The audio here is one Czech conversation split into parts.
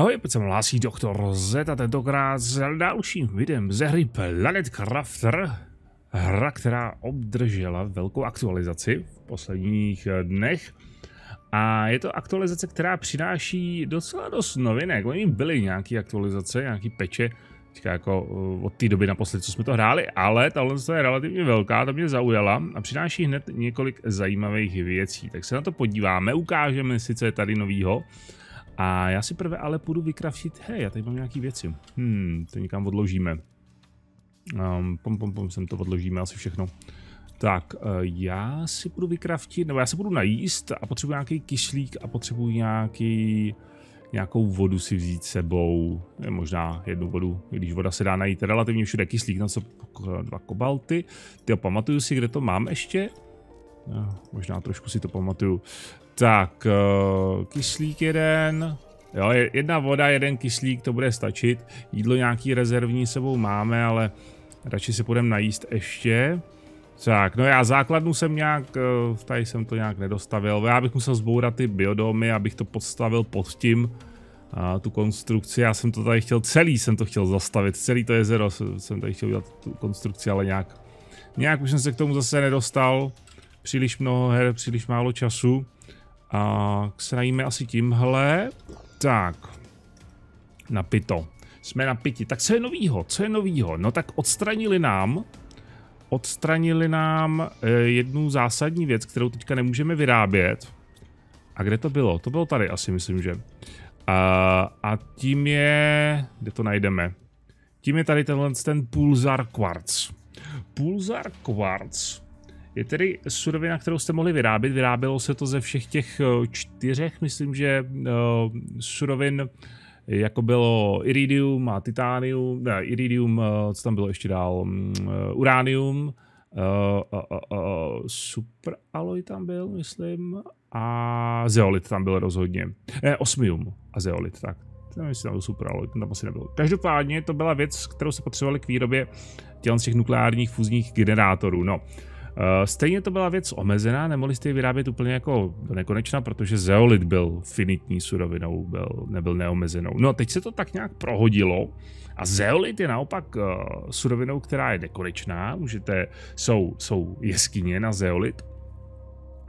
Ahoj, opět jsem hlásí doktor Z a tentokrát s dalším videem ze hry Planet Crafter. Hra, která obdržela velkou aktualizaci v posledních dnech. A je to aktualizace, která přináší docela dost novinek. Oni byly nějaké aktualizace, nějaké peče, teďka jako eh, od té doby naposledy, co jsme to hráli, ale tahle je relativně velká, ta mě zaujala a přináší hned několik zajímavých věcí. Tak se na to podíváme, ukážeme si, co je tady novýho. A já si prvé ale půjdu vykraftit, hej, já tady mám nějaký věci. Hmm, to někam odložíme. Um, pom, pom, pom, sem to odložíme asi všechno. Tak, eh, já si budu vykraftit, nebo já se budu najíst a potřebuji nějaký kyšlík a potřebuji nějaký, nějakou vodu si vzít sebou, možná jednu vodu, když voda se dá najít relativně všude, kyslík, na co dva kobalty. Ty pamatuju si, kde to mám ještě, eh, možná trošku si to pamatuju. Tak, uh, kyslík jeden. Jo, jedna voda, jeden kyslík, to bude stačit. Jídlo nějaký rezervní sebou máme, ale radši si půjdeme najíst ještě. Tak, no já základnu jsem nějak, eh, tady jsem to nějak nedostavil, já bych musel zbourat ty biodomy, abych to podstavil pod tím, a tu konstrukci, já jsem to tady chtěl, celý jsem to chtěl zastavit, celý to jezero jsem tady chtěl udělat tu konstrukci, ale nějak, nějak už jsem se k tomu zase nedostal, příliš mnoho her, příliš málo času. A se najíme asi tímhle. Tak. Napito. Jsme na piti. Tak co je novýho? Co je novýho? No tak odstranili nám odstranili nám e, jednu zásadní věc, kterou teďka nemůžeme vyrábět. A kde to bylo? To bylo tady asi, myslím, že. A, a tím je... Kde to najdeme? Tím je tady tenhle ten Pulsar Quartz. Pulsar Quartz je tedy surovina, kterou jste mohli vyrábět. Vyrábělo se to ze všech těch eh, čtyřech, myslím, že eh, surovin, jako bylo iridium a titanium, ne, iridium, eh, co tam bylo ještě dál, mm, uranium, uh, uh, uh, aloj tam byl, myslím, a zeolit tam byl rozhodně. Ne, osmium a zeolit, tak. To nevím, jestli tam byl super, ten tam asi nebyl. Každopádně to byla věc, kterou se potřebovali k výrobě těl těch nukleárních fúzních generátorů. No, uh, Eh, stejně to byla věc omezená, nemohli jste ji vyrábět úplně jako do nekonečna, protože zeolit byl finitní surovinou, byl, nebyl neomezenou. No a teď se to tak nějak prohodilo a zeolit je naopak uh, surovinou, která je nekonečná, můžete, jsou, jsou jeskyně na zeolit,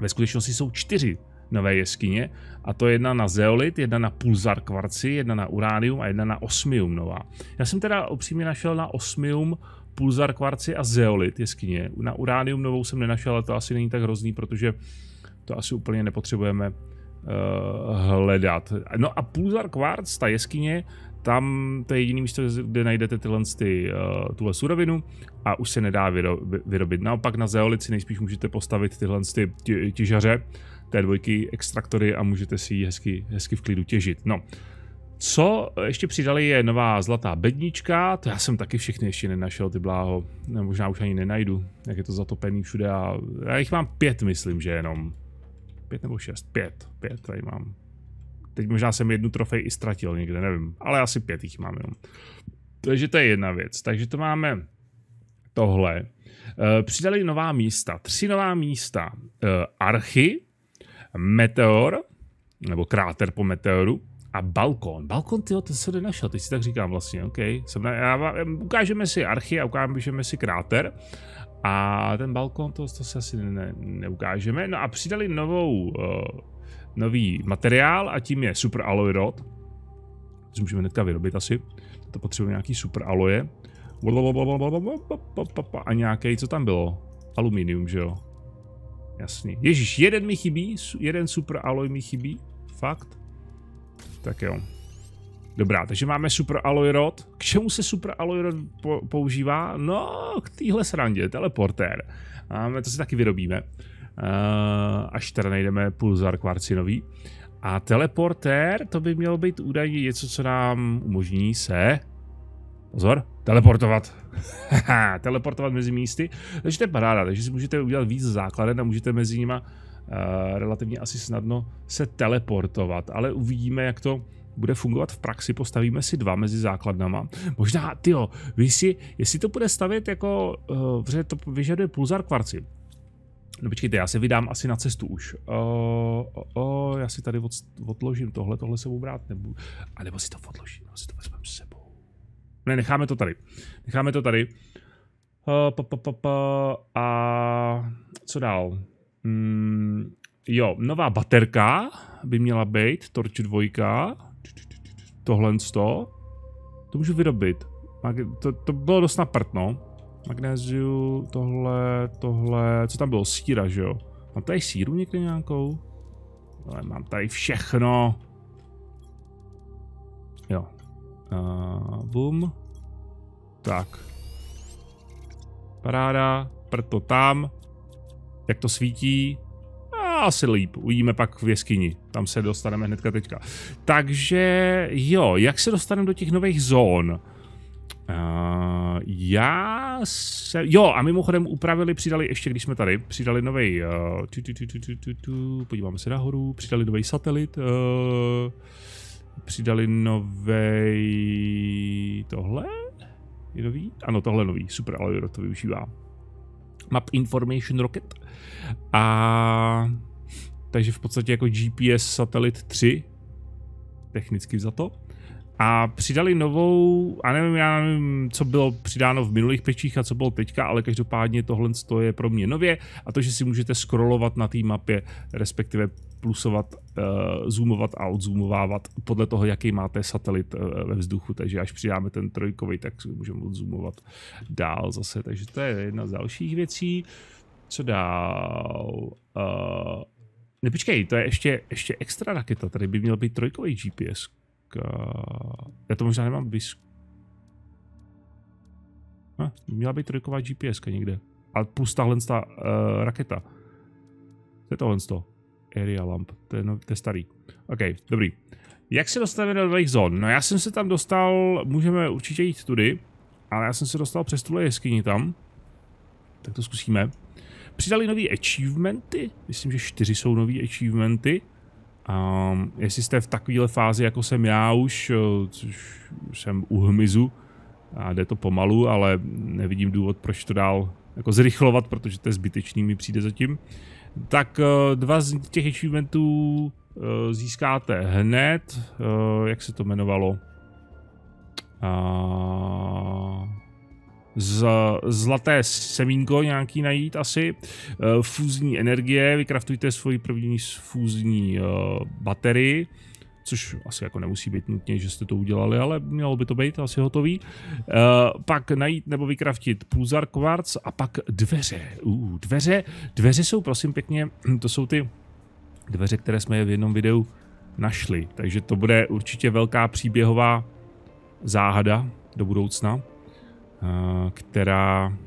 ve skutečnosti jsou čtyři nové jeskyně a to jedna na zeolit, jedna na pulzar kvarci, jedna na uránium a jedna na osmium nová. Já jsem teda upřímně našel na osmium pulzar kvarci a zeolit jeskyně. Na uránium novou jsem nenašel, ale to asi není tak hrozný, protože to asi úplně nepotřebujeme uh, hledat. No a pulzar kvarc, ta jeskyně, tam to je jediné místo, kde najdete tyhle, ty, uh, eh, tuhle surovinu a už se nedá vyro, vyrobit. Naopak na zeolici nejspíš můžete postavit tyhle ty těžaře, té dvojky extraktory a můžete si ji hezky, hezky v klidu těžit. No, co ještě přidali je nová zlatá bednička, to já jsem taky všechny ještě nenašel, ty bláho, možná už ani nenajdu, jak je to zatopený všude a já jich mám pět, myslím, že jenom. Pět nebo šest, pět, pět tady mám. Teď možná jsem jednu trofej i ztratil někde, nevím, ale asi pět jich mám jenom. Takže to je jedna věc, takže to máme tohle. Eh, přidali nová místa, tři nová místa. Eh, archy, Meteor, nebo kráter po meteoru, a balkon. Balkon, ty to se nenašel, teď si tak říkám vlastně, OK. Jsem na, já, ukážeme si archy a ukážeme si kráter. A ten balkon, to, to se asi ne, neukážeme. No a přidali novou, uh, nový materiál a tím je super aloe rod. To můžeme hnedka vyrobit asi. To potřebujeme nějaký super aloje. A nějaký, co tam bylo? Aluminium, že jo? Jasný. Ježíš, jeden mi chybí, jeden super aloe mi chybí. Fakt tak jo. Dobrá, takže máme Super Alloy Rod. K čemu se Super Alloy Rod po- používá? No, k téhle srandě, teleportér. my to si taky vyrobíme. Uh, až teda najdeme pulzar kvarcinový. A teleportér, to by mělo být údajně něco, co nám umožní se... Pozor, teleportovat. teleportovat mezi místy. Takže to je paráda, takže si můžete udělat víc základen a můžete mezi nima uh, Eh, relativně asi snadno se teleportovat, ale uvidíme, jak to bude fungovat v praxi, postavíme si dva mezi základnama. Možná, tyjo, vy si, jestli to bude stavět jako, eh, že to vyžaduje pulzar kvarci. No počkejte, já se vydám asi na cestu už. O, eh, o, o, já si tady od, odložím tohle, tohle se brát nebudu. A nebo si to odložím, nebo si to vezmeme s sebou. Ne, necháme to tady. Necháme to tady. O, pa, pa, pa, pa, a co dál? Mm, jo, nová baterka by měla být, Torč 2, tohle 100. To můžu vyrobit. To, to bylo dost naprtno. Magnéziu, tohle, tohle, co tam bylo, síra, že jo? Mám tady síru někde nějakou? Ale mám tady všechno. Jo. Uh, boom. Tak. Paráda, prto to tam jak to svítí, a asi líp. Uvidíme pak v jeskyni. Tam se dostaneme hnedka teďka. Takže jo, jak se dostaneme do těch nových zón? Uh, já se... Jo, a mimochodem upravili, přidali ještě, když jsme tady, přidali nový. Uh, eh, podíváme se nahoru, přidali nový satelit. Uh, přidali nový... Tohle? Je nový? Ano, tohle nový. Super, ale to využívá. Map Information Rocket. A takže v podstatě jako GPS Satelit 3, technicky za to. A přidali novou, a nevím, já nevím, co bylo přidáno v minulých pečích a co bylo teďka, ale každopádně tohle je pro mě nově a to, že si můžete scrollovat na té mapě, respektive plusovat, uh, zoomovat a odzoomovávat podle toho, jaký máte satelit uh, ve vzduchu. Takže až přidáme ten trojkový, tak můžeme odzoomovat dál zase. Takže to je jedna z dalších věcí. Co dál? Uh, to je ještě, ještě extra raketa. Tady by měl být trojkový GPS. Já to možná nemám vys... Ne, hm, měla být trojková GPS někde. A plus tahle ta, uh, raketa. Co je tohle z toho? Area Lamp, to je, no, to je starý. OK, dobrý. Jak se dostaneme do nových zón? No já jsem se tam dostal, můžeme určitě jít tudy, ale já jsem se dostal přes tuhle jeskyni tam. Tak to zkusíme. Přidali nové achievementy, myslím, že čtyři jsou nové achievementy. Um, jestli jste v takovéhle fázi, jako jsem já už, eh, což jsem u hmyzu, a jde to pomalu, ale nevidím důvod, proč to dál jako zrychlovat, protože to je zbytečný, mi přijde zatím tak eh, dva z těch achievementů eh, získáte hned. Eh, jak se to jmenovalo? Z, zlaté semínko nějaký najít asi, fúzní energie, vykraftujte svoji první fúzní baterii, což asi jako nemusí být nutně, že jste to udělali, ale mělo by to být asi hotový. E, pak najít nebo vykraftit pulzar kvarc a pak dveře. Uh, dveře, dveře jsou prosím pěkně, to jsou ty dveře, které jsme je v jednom videu našli, takže to bude určitě velká příběhová záhada do budoucna, eh, která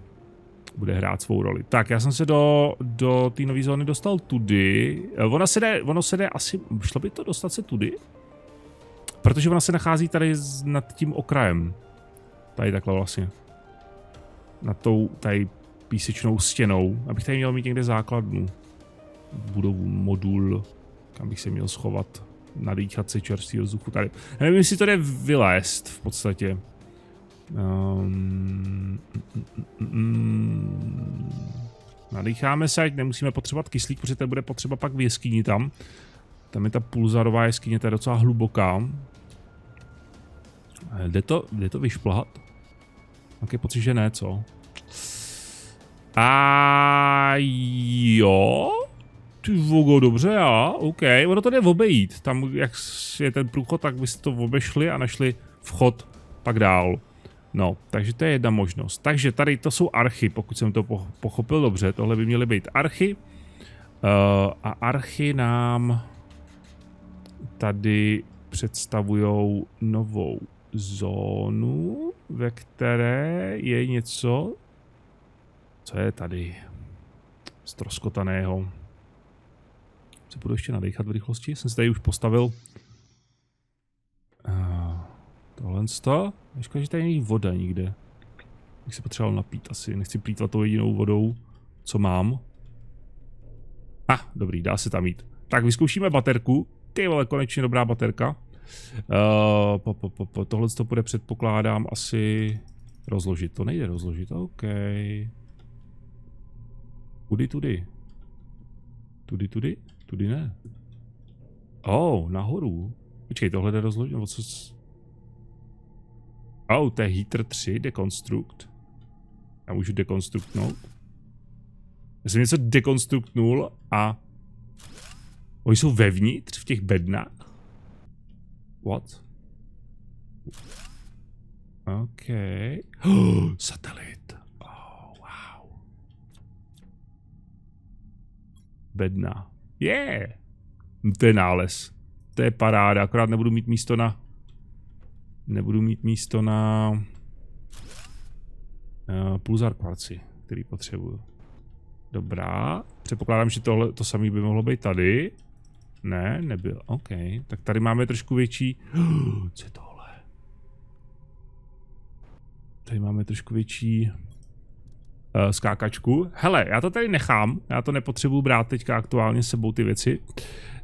bude hrát svou roli. Tak, já jsem se do, do té nové zóny dostal tudy. Eh, ona se jde, ono se jde asi, šlo by to dostat se tudy? Protože ona se nachází tady nad tím okrajem. Tady takhle vlastně. Nad tou tady písečnou stěnou. Abych tady měl mít někde základnu. Budovu, modul, kam bych se měl schovat. Nadýchat si čerstvého vzduchu tady. Já nevím, jestli to jde vylézt v podstatě. Um, nadýcháme se, ať nemusíme potřebovat kyslík, protože to bude potřeba pak v jeskyni tam. Tam je ta pulzarová jeskyně, ta je docela hluboká. Jde to, jde to vyšplhat? Tak je pocit, že ne, co? A jo? Ty vogo, dobře, jo, OK. Ono to jde obejít. Tam, jak je ten průchod, tak byste to obešli a našli vchod pak dál. No, takže to je jedna možnost. Takže tady to jsou archy, pokud jsem to pochopil dobře. Tohle by měly být archy. Uh, a archy nám tady představují novou zónu, ve které je něco, co je tady stroskotaného. Se budu ještě nadechat v rychlosti. Jsem si tady už postavil uh, Tohle to? Ještě, že tady není voda nikde. Bych se potřeboval napít asi. Nechci plítvat tou jedinou vodou, co mám. A, ah, dobrý, dá se tam jít. Tak vyzkoušíme baterku. Ty vole, konečně dobrá baterka. Uh, po, po, po, po, tohle to bude předpokládám asi rozložit. To nejde rozložit, OK. Kudy tudy? Tudy tudy? Tudy ne. Oh, nahoru. Počkej, tohle jde rozložit, nebo co? Oh, to je Heater 3, Deconstruct. Já můžu dekonstruktnout. Já jsem něco dekonstruktnul a... Oni jsou vevnitř, v těch bednách? What? OK. Oh, satelit. Oh, wow. Bedna. Yeah! To je nález. To je paráda, akorát nebudu mít místo na nebudu mít místo na uh, pulzar kvarci, který potřebuju. Dobrá, předpokládám, že tohle, to samé by mohlo být tady. Ne, nebyl, OK. Tak tady máme trošku větší... Co je tohle? Tady máme trošku větší uh, skákačku. Hele, já to tady nechám, já to nepotřebuju brát teďka aktuálně sebou ty věci.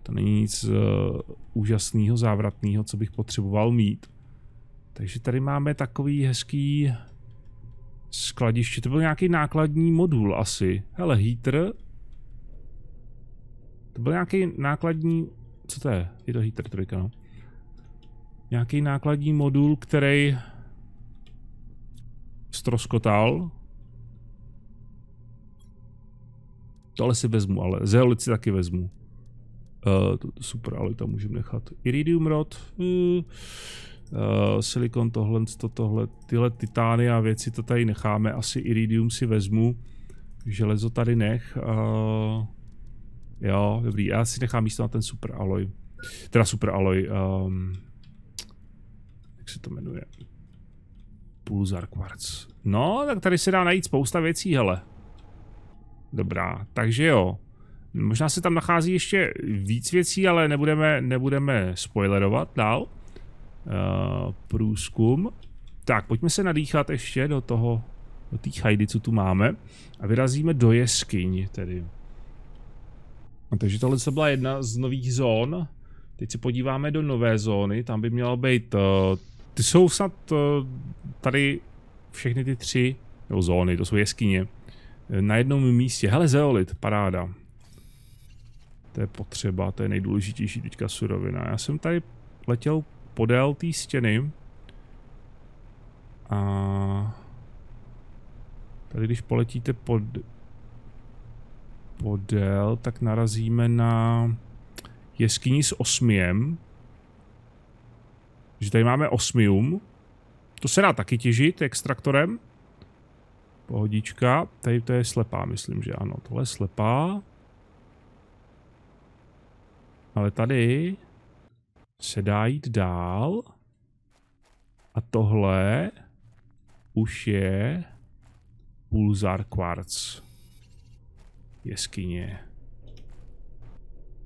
To není nic uh, úžasného, závratného, co bych potřeboval mít. Takže tady máme takový hezký skladiště. To byl nějaký nákladní modul asi. Hele, heater. To byl nějaký nákladní... Co to je? Je to heater trojka, no. Nějaký nákladní modul, který stroskotal. Tohle si vezmu, ale zeolit si taky vezmu. Uh, to, to super, ale tam můžeme nechat. Iridium rod. Uh, uh, silikon, tohle, to, tohle, tyhle titány a věci to tady necháme, asi iridium si vezmu, železo tady nech, uh, jo, dobrý, já si nechám místo na ten super aloj, teda super aloj, um, jak se to jmenuje, pulsar quartz, no, tak tady se dá najít spousta věcí, hele, dobrá, takže jo, Možná se tam nachází ještě víc věcí, ale nebudeme, nebudeme spoilerovat dál. Eh, průzkum. Tak, pojďme se nadýchat ještě do toho, do té chajdy, co tu máme. A vyrazíme do jeskyň tedy. A takže tohle se byla jedna z nových zón. Teď se podíváme do nové zóny, tam by mělo být... Uh, ty jsou snad uh, tady všechny ty tři, nebo zóny, to jsou jeskyně, na jednom místě. Hele, zeolit, paráda. To je potřeba, to je nejdůležitější teďka surovina. Já jsem tady letěl podél té stěny. A tady když poletíte pod, podél, tak narazíme na jeskyni s osmiem. Že tady máme osmium. To se dá taky těžit extraktorem. Pohodička. Tady to je slepá, myslím, že ano. Tohle je slepá. Ale tady se dá jít dál. A tohle už je Pulsar Quartz. Jeskyně.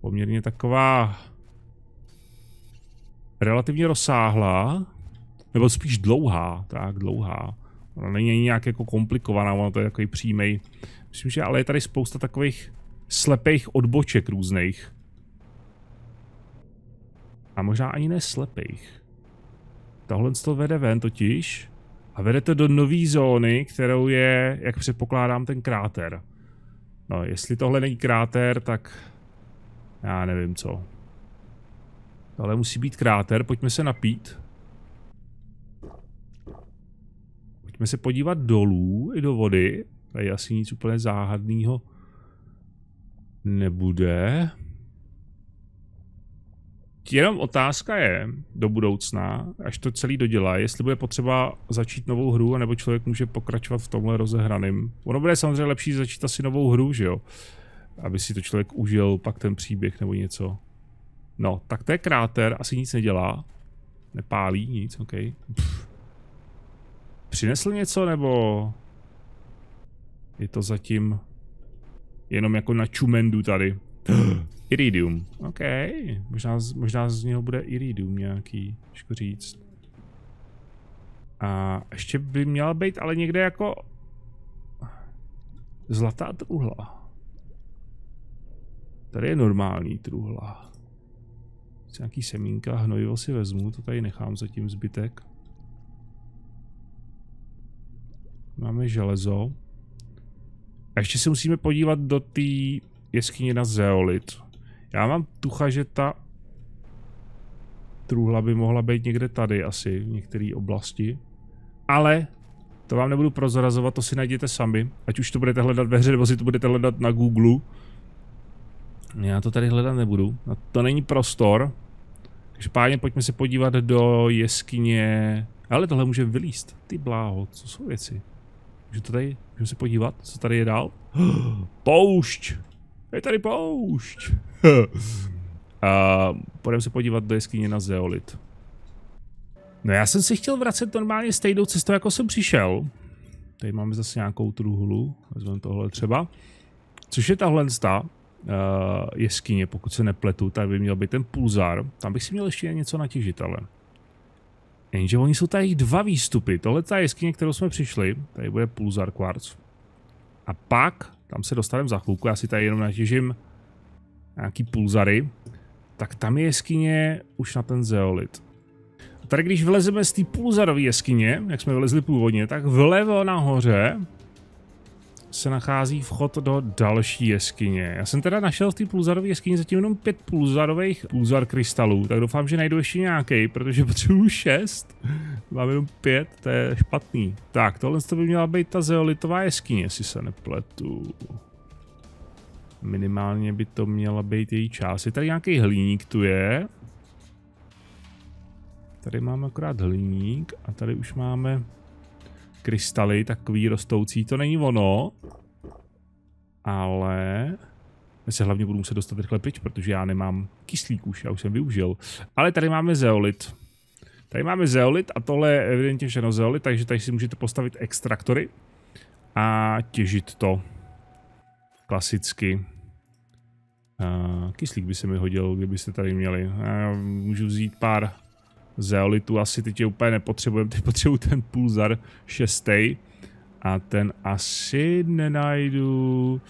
Poměrně taková relativně rozsáhlá, nebo spíš dlouhá, tak dlouhá. Ona není ani nějak jako komplikovaná, ona to je takový přímý. Myslím, že ale je tady spousta takových slepých odboček různých. A možná ani ne slepých. Tohle to vede ven totiž. A vede to do nové zóny, kterou je, jak předpokládám, ten kráter. No, jestli tohle není kráter, tak... Já nevím co. Tohle musí být kráter, pojďme se napít. Pojďme se podívat dolů i do vody. Tady asi nic úplně záhadného nebude. Jenom otázka je do budoucna, až to celý dodělá, jestli bude potřeba začít novou hru, nebo člověk může pokračovat v tomhle rozehraným. Ono bude samozřejmě lepší začít asi novou hru, že jo? Aby si to člověk užil pak ten příběh nebo něco. No, tak to je kráter, asi nic nedělá. Nepálí nic, ok. Pff. Přinesl něco, nebo... Je to zatím jenom jako na čumendu tady. Iridium. OK. Možná, možná z něho bude Iridium nějaký, těžko říct. A ještě by měla být ale někde jako zlatá truhla. Tady je normální truhla. Chci nějaký semínka, hnojivo si vezmu, to tady nechám zatím zbytek. Máme železo. A ještě se musíme podívat do té jeskyně na zeolit. Já mám tucha, že ta truhla by mohla být někde tady asi, v některé oblasti. Ale to vám nebudu prozrazovat, to si najděte sami. Ať už to budete hledat ve hře, nebo si to budete hledat na Google. Já to tady hledat nebudu. A to není prostor. Takže páně, pojďme se podívat do jeskyně. Ale tohle můžeme vylíst. Ty bláho, co jsou věci? Můžeme to tady, můžeme se podívat, co tady je dál? Poušť! Je tady poušť. A půjdeme se podívat do jeskyně na Zeolit. No já jsem si chtěl vracet normálně stejnou cestou, jako jsem přišel. Tady máme zase nějakou truhlu, vezmeme tohle třeba. Což je tahle zda, uh, eh, jeskyně, pokud se nepletu, tak by měl být ten pulzár. Tam bych si měl ještě něco natěžit, ale. Jenže oni jsou tady dva výstupy. Tohle ta jeskyně, kterou jsme přišli, tady bude pulzár kvarc. A pak tam se dostaneme za chvilku, já si tady jenom natěžím nějaký pulzary, tak tam je jeskyně už na ten zeolit. A tady když vlezeme z té pulzarové jeskyně, jak jsme vylezli původně, tak vlevo nahoře se nachází vchod do další jeskyně. Já jsem teda našel v té pulzarové jeskyně zatím jenom pět pulzarových pulzar krystalů, tak doufám, že najdu ještě nějaký, protože potřebuju šest. Mám jenom pět, to je špatný. Tak, tohle by měla být ta zeolitová jeskyně, jestli se nepletu. Minimálně by to měla být její část. Je tady nějaký hliník tu je. Tady máme akorát hliník a tady už máme krystaly takový rostoucí, to není ono. Ale... Já se hlavně budu muset dostat rychle pryč, protože já nemám kyslík už, já už jsem využil. Ale tady máme zeolit. Tady máme zeolit a tohle je evidentně všechno zeolit, takže tady si můžete postavit extraktory a těžit to klasicky. Uh, kyslík by se mi hodil, kdybyste tady měli. Uh, můžu vzít pár zeolitu asi teď je úplně nepotřebujeme, teď potřebuji ten pulzar šestý a ten asi nenajdu.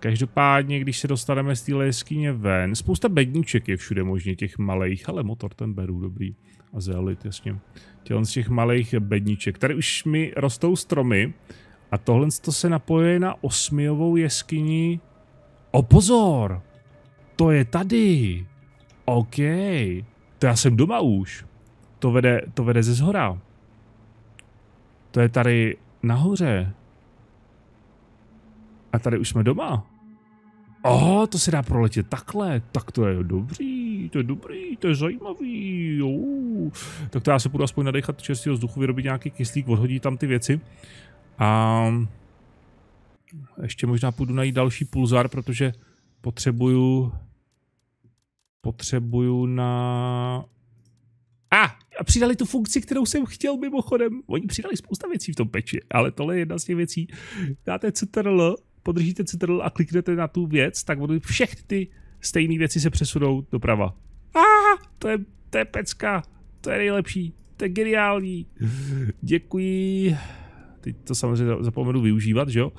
Každopádně, když se dostaneme z téhle jeskyně ven, spousta bedníček je všude možně, těch malých, ale motor ten beru, dobrý. A zeolit, jasně. Tělen z těch malých bedníček. Tady už mi rostou stromy a tohle to se napoje na osmiovou jeskyni. O pozor! To je tady! OK. To já jsem doma už to vede, to vede ze zhora. To je tady nahoře. A tady už jsme doma. Oho, oh, to se dá proletět takhle. Tak to je dobrý, to je dobrý, to je zajímavý. Jo. Tak to já se půjdu aspoň nadechat čerstvého vzduchu, vyrobit nějaký kyslík, odhodit tam ty věci. A ještě možná půjdu najít další pulzar, protože potřebuju potřebuju na přidali tu funkci, kterou jsem chtěl mimochodem. Oni přidali spousta věcí v tom peči, ale tohle je jedna z těch věcí. Dáte CTRL, podržíte CTRL a kliknete na tu věc, tak oni všechny ty stejné věci se přesunou doprava. A ah, to je, to je pecka, to je nejlepší, to je geniální. Děkuji. Teď to samozřejmě zapomenu využívat, že jo?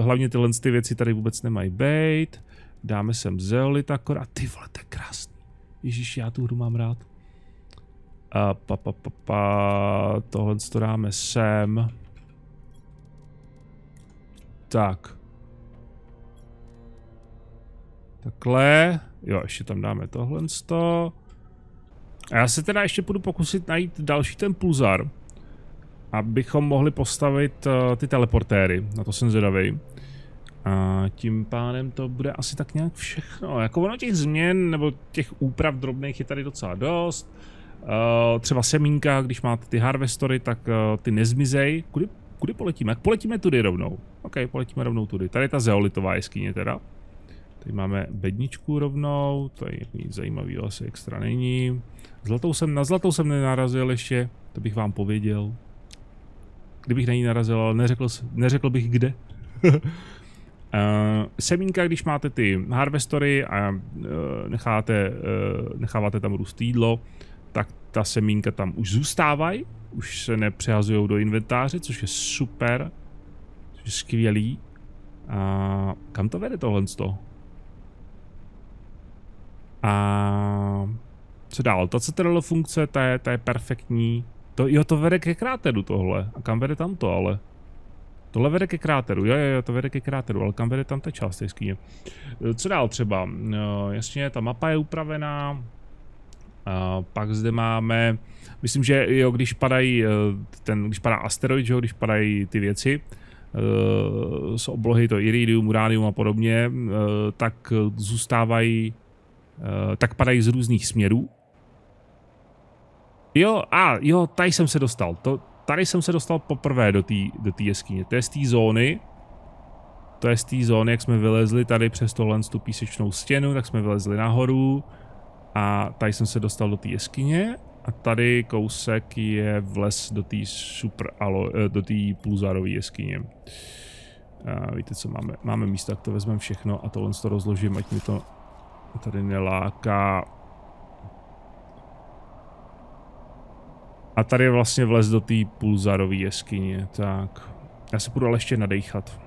Hlavně tyhle věci tady vůbec nemají být. Dáme sem zeolit akorát. Ty vole, to je krásný. Ježíš, já tu hru mám rád. A pa, pa, pa, pa, tohle to dáme sem. Tak. Takhle. Jo, ještě tam dáme tohle. A já se teda ještě budu pokusit najít další ten pulzar, abychom mohli postavit uh, ty teleportéry. Na to jsem zvědavý. A tím pádem to bude asi tak nějak všechno. Jako ono těch změn nebo těch úprav drobných je tady docela dost. Uh, třeba semínka, když máte ty harvestory, tak uh, ty nezmizej. Kudy, kudy poletíme? Poletíme tudy rovnou. OK, poletíme rovnou tudy. Tady je ta zeolitová jeskyně teda. Tady máme bedničku rovnou, to je nic zajímavého asi extra není. Zlatou jsem, na zlatou jsem nenarazil ještě, to bych vám pověděl. Kdybych na ní narazil, ale neřekl, neřekl bych kde. Uh, semínka, když máte ty harvestory a uh, necháte, uh, necháváte tam růst jídlo, tak ta semínka tam už zůstávají, už se nepřehazují do inventáře, což je super, což je skvělý. A kam to vede tohle z toho? A co dál? Ta CTRL funkce, ta je, ta je perfektní. To, jo, to vede ke kráteru tohle. A kam vede tam to ale? Tohle vede ke kráteru, jo, jo, jo, to vede ke kráteru, ale kam vede tam ta část té skýně? E, co dál třeba? No, jasně, ta mapa je upravená, a e, pak zde máme, myslím, že jo, když padají, ten, když padá asteroid, jo, když padají ty věci, z oblohy, to iridium, uranium a podobně, tak zůstávají, tak padají z různých směrů. Jo, a jo, tady jsem se dostal, to, tady jsem se dostal poprvé do té do jeskyně. To je z té zóny. To je z té zóny, jak jsme vylezli tady přes tohle tu písečnou stěnu, tak jsme vylezli nahoru. A tady jsem se dostal do té jeskyně. A tady kousek je vles do té super alo, eh, do té pulzárové jeskyně. A víte co máme? Máme místa, tak to vezmeme všechno a tohle to rozložím, ať mi to tady neláká A tady je vlastně vlez do té pulzarové jeskyně, tak já se půjdu ale ještě nadejchat.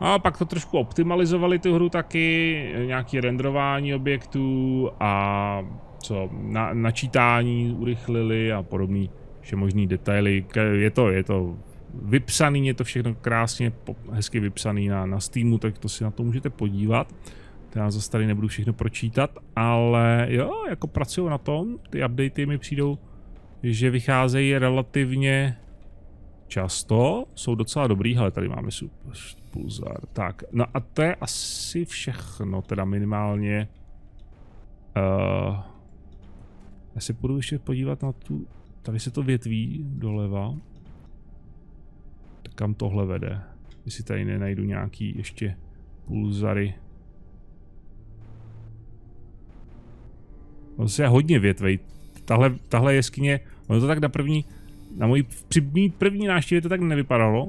A no, pak to trošku optimalizovali tu hru taky, nějaký renderování objektů a co, na, načítání urychlili a podobný vše možný detaily. Je to, je to vypsaný, je to všechno krásně, hezky vypsaný na, na Steamu, tak to si na to můžete podívat. To já zase tady nebudu všechno pročítat, ale jo, jako pracuju na tom, ty updaty mi přijdou že vycházejí relativně často, jsou docela dobrý, ale tady máme super pulzar. Tak, no a to je asi všechno, teda minimálně. Uh, já se půjdu ještě podívat na tu, tady se to větví doleva. Tak kam tohle vede? Jestli tady nenajdu nějaký ještě pulzary. No se hodně větvej. Tahle, tahle jeskyně Ono to tak na první, na mojí při první návštěvě to tak nevypadalo,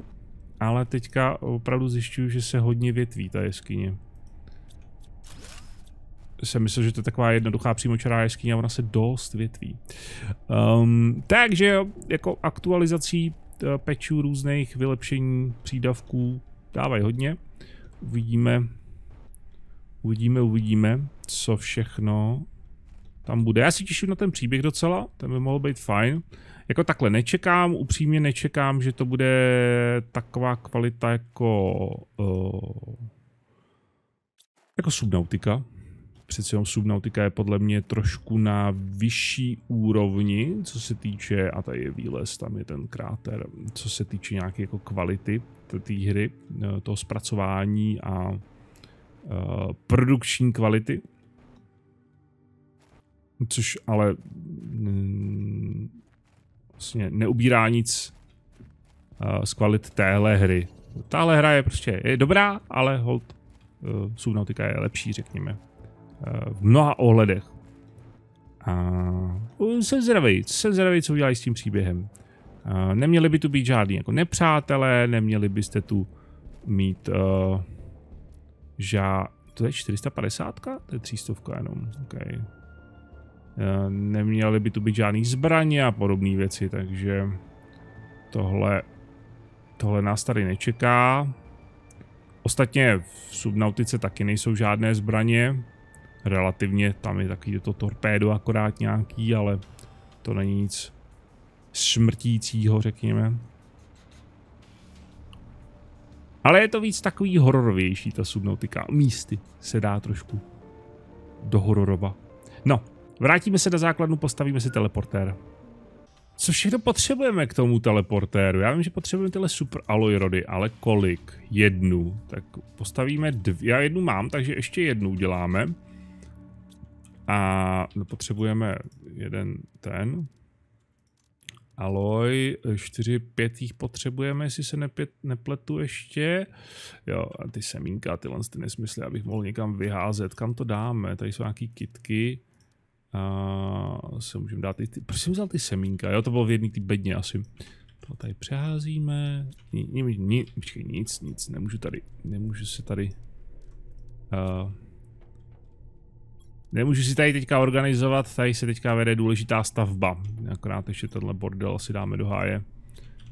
ale teďka opravdu zjišťuju, že se hodně větví ta jeskyně. Jsem myslel, že to je taková jednoduchá přímočará jeskyně a ona se dost větví. Um, takže jako aktualizací eh, pečů různých vylepšení přídavků dávají hodně. Uvidíme, uvidíme, uvidíme, co všechno tam bude. Já si těším na ten příběh docela, ten by mohl být fajn. Jako takhle nečekám, upřímně nečekám, že to bude taková kvalita jako uh, jako Subnautika. Přece jenom Subnautika je podle mě trošku na vyšší úrovni, co se týče, a tady je výlez, tam je ten kráter, co se týče nějaké jako kvality té hry, eh, toho zpracování a uh, produkční kvality Což ale mm, vlastně neubírá nic uh, z kvalit téhle hry. Tahle hra je prostě je dobrá, ale hold uh, Subnautica je lepší, řekněme. Uh, v mnoha ohledech. A uh, jsem zdravý, jsem zdravý, co udělají s tím příběhem. Uh, neměli by tu být žádný jako nepřátelé, neměli byste tu mít uh, ža... To je 450? To je 300 jenom, okay. Eh, neměly by tu být žádný zbraně a podobné věci, takže tohle, tohle nás tady nečeká. Ostatně v Subnautice taky nejsou žádné zbraně, relativně tam je takový to torpédo akorát nějaký, ale to není nic smrtícího, řekněme. Ale je to víc takový hororovější ta Subnautika. Místy se dá trošku do hororova. No, Vrátíme se na základnu, postavíme si teleportér. Co všechno potřebujeme k tomu teleportéru? Já vím, že potřebujeme tyhle super alloy rody, ale kolik? Jednu. Tak postavíme dvě. Já jednu mám, takže ještě jednu uděláme. A no, potřebujeme jeden ten. Aloj, čtyři, pět jich potřebujeme, jestli se nepět, nepletu ještě. Jo, a ty semínka, tyhle ty nesmysly, abych mohl někam vyházet. Kam to dáme? Tady jsou nějaký kitky. A se můžeme dát i ty, proč jsem vzal ty semínka, jo, to bylo v jedný ty bedně asi. To tady přeházíme, ni, ni, ni, počkej, nic, nic, nemůžu tady, nemůžu se tady, uh, nemůžu si tady teďka organizovat, tady se teďka vede důležitá stavba, akorát ještě tenhle bordel si dáme do háje.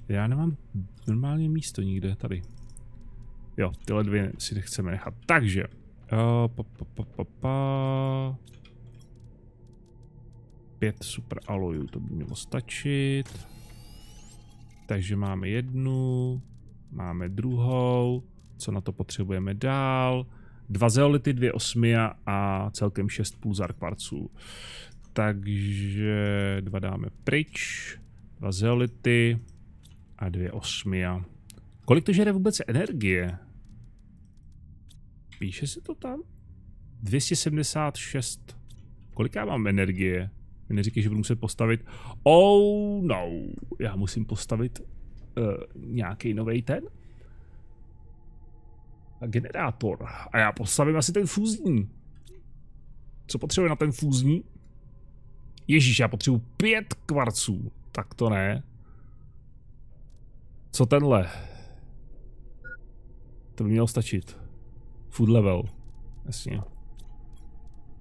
Já nemám normálně místo nikde tady. Jo, tyhle dvě si nechceme nechat. Takže, uh, pa, pa, pa, pa, pa pět super alojů, to by mělo stačit. Takže máme jednu, máme druhou, co na to potřebujeme dál. Dva zeolity, dvě osmia a celkem šest pulzar kvarců. Takže dva dáme pryč, dva zeolity a dvě osmia. Kolik to žere vůbec energie? Píše se to tam? 276. Kolik já mám energie? neříkej, že budu muset postavit. Oh no, já musím postavit uh, eh, nějaký nový ten generátor. A já postavím asi ten fúzní. Co potřebuje na ten fúzní? Ježíš, já potřebuji pět kvarců. Tak to ne. Co tenhle? To by mělo stačit. Food level. Jasně.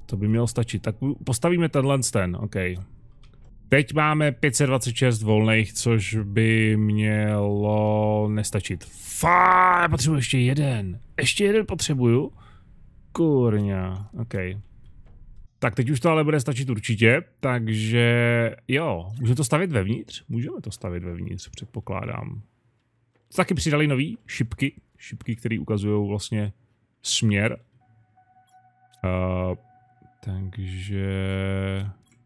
To by mělo stačit. Tak postavíme tenhle ten, OK. Teď máme 526 volných, což by mělo nestačit. Fá, já potřebuji ještě jeden. Ještě jeden potřebuju? Kurňa, OK. Tak teď už to ale bude stačit určitě, takže jo, můžeme to stavit vevnitř? Můžeme to stavit vevnitř, předpokládám. Taky přidali nový šipky, šipky, které ukazují vlastně směr. Uh, takže...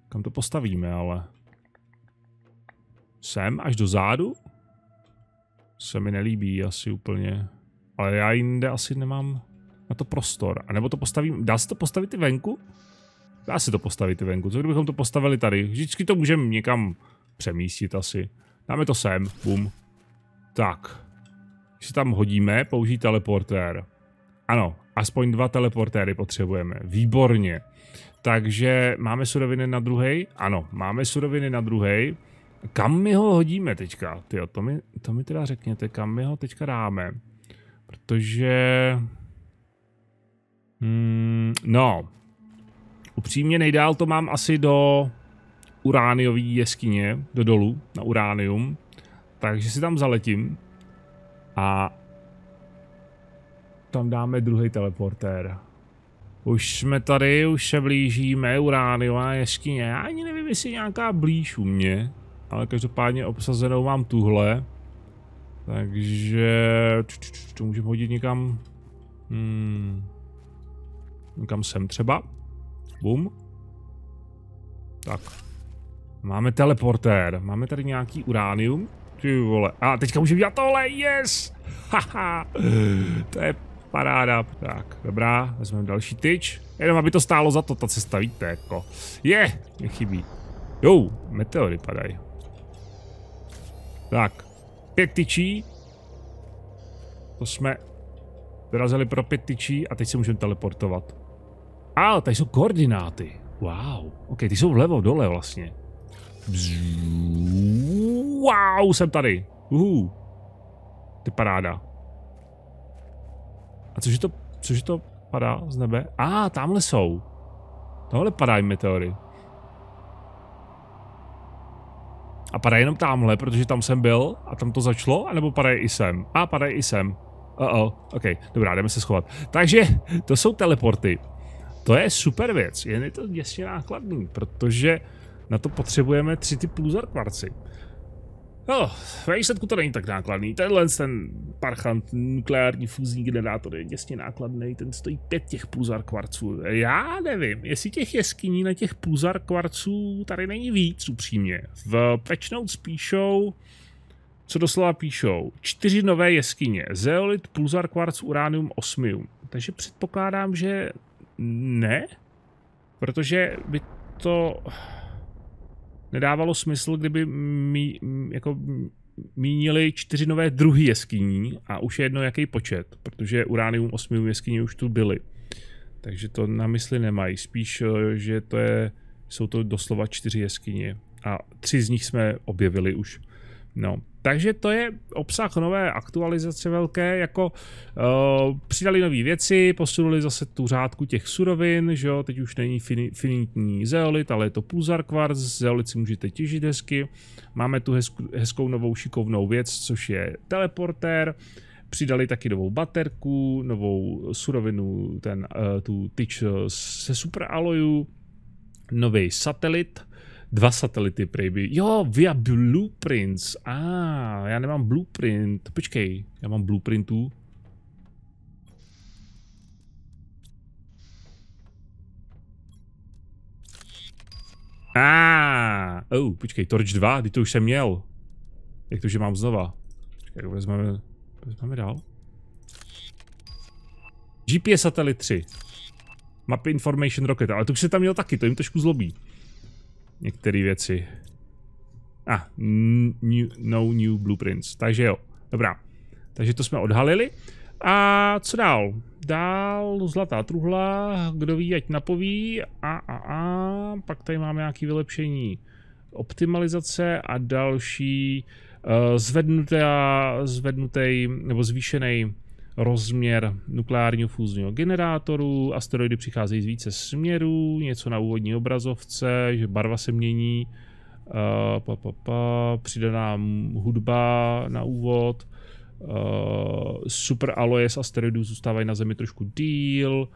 Kam to postavíme, ale? Sem? Až do zádu? Se mi nelíbí asi úplně. Ale já jinde asi nemám na to prostor. A nebo to postavím... Dá se to postavit i venku? Dá se to postavit i venku. Co kdybychom to postavili tady? Vždycky to můžeme někam přemístit asi. Dáme to sem. Bum. Tak. Když si tam hodíme, použij teleportér. Ano, aspoň dva teleportéry potřebujeme. Výborně. Takže máme suroviny na druhý? Ano, máme suroviny na druhý. Kam my ho hodíme teďka? Tyjo, to mi, to mi teda řekněte, kam my ho teďka dáme. Protože... Hmm, no. Upřímně nejdál to mám asi do urániové jeskyně, do dolu, na uránium. Takže si tam zaletím. A tam dáme druhý teleportér. Už jsme tady, už se blížíme, urániová jeskyně. Já ani nevím, jestli nějaká blíž u mě, ale každopádně obsazenou mám tuhle. Takže to můžeme hodit někam. Hmm. Někam sem třeba. Bum. Tak. Máme teleportér. Máme tady nějaký uránium. Ty vole. A teďka můžeme dělat tohle, yes! Haha. to je Paráda, tak, dobrá, vezmeme další tyč. Jenom aby to stálo za to, ta cesta, víte, jako. Je, mě chybí. Jo, meteory padají. Tak, pět tyčí. To jsme vyrazili pro pět tyčí a teď se můžeme teleportovat. A, tady jsou koordináty. Wow, ok, ty jsou vlevo, dole vlastně. Bzzz. wow, jsem tady. Uhu. Ty paráda. A cože to, cože to padá z nebe? A ah, tamhle jsou. Tohle padají meteory. A padají jenom tamhle, protože tam jsem byl a tam to začalo, anebo padají i sem. A ah, padají i sem. Uh oh, ok, dobrá, jdeme se schovat. Takže to jsou teleporty. To je super věc, jen je to děsně nákladný, protože na to potřebujeme tři ty pulzar kvarci. No, ve výsledku to není tak nákladný. Tenhle ten parchant nukleární fúzní generátor je děsně nákladný, ten stojí pět těch půzar kvarců. Já nevím, jestli těch jeskyní na těch půzar kvarců tady není víc upřímně. V Patchnotes spíšou co doslova píšou, čtyři nové jeskyně, zeolit, půzar kvarc, uranium, osmium. Takže předpokládám, že ne, protože by to nedávalo smysl, kdyby mí, jako mínili čtyři nové druhy jeskyní a už je jedno jaký počet, protože uránium 8 jeskyní už tu byly. Takže to na mysli nemají, spíš, eh, že to je, jsou to doslova čtyři jeskyně a tři z nich jsme objevili už. No, takže to je obsah nové aktualizace velké, jako uh, přidali nové věci, posunuli zase tu řádku těch surovin, že jo, teď už není fin, finitní zeolit, ale je to půzar kvarc, zeolit si můžete těžit hezky. Máme tu hezku, hezkou novou šikovnou věc, což je teleportér, přidali taky novou baterku, novou surovinu, ten, uh, tu tyč eh, se super alojů, nový satelit, dva satelity prejby. Jo, via blueprints. A ah, já nemám blueprint. Počkej, já mám blueprintů. A, ah, oh, počkej, Torch 2, ty to už jsem měl. Jak to, že mám znova? Počkej, vezmeme, vezmeme dál. GPS satelit 3. Map Information Rocket, ale to už se tam měl taky, to jim trošku zlobí některé věci. A, ah, new, no new blueprints. Takže jo, dobrá. Takže to jsme odhalili. A co dál? Dál zlatá truhla, kdo ví, ať napoví. A, a, a, pak tady máme nějaké vylepšení optimalizace a další uh, zvednutá, zvednutý nebo zvýšený rozměr nukleárního fúzního generátoru, asteroidy přicházejí z více směrů, něco na úvodní obrazovce, že barva se mění, uh, pa, pa, pa, přidaná hudba na úvod, uh, super aloje z asteroidů zůstávají na Zemi trošku díl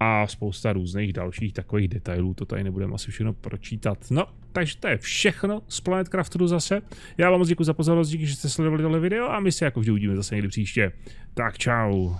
a spousta různých dalších takových detailů, to tady nebudeme asi všechno pročítat. No, takže to je všechno z Planet Crafteru zase. Já vám moc děkuji za pozornost, díky, že jste sledovali tohle video a my se jako vždy uvidíme zase někdy příště. Tak čau.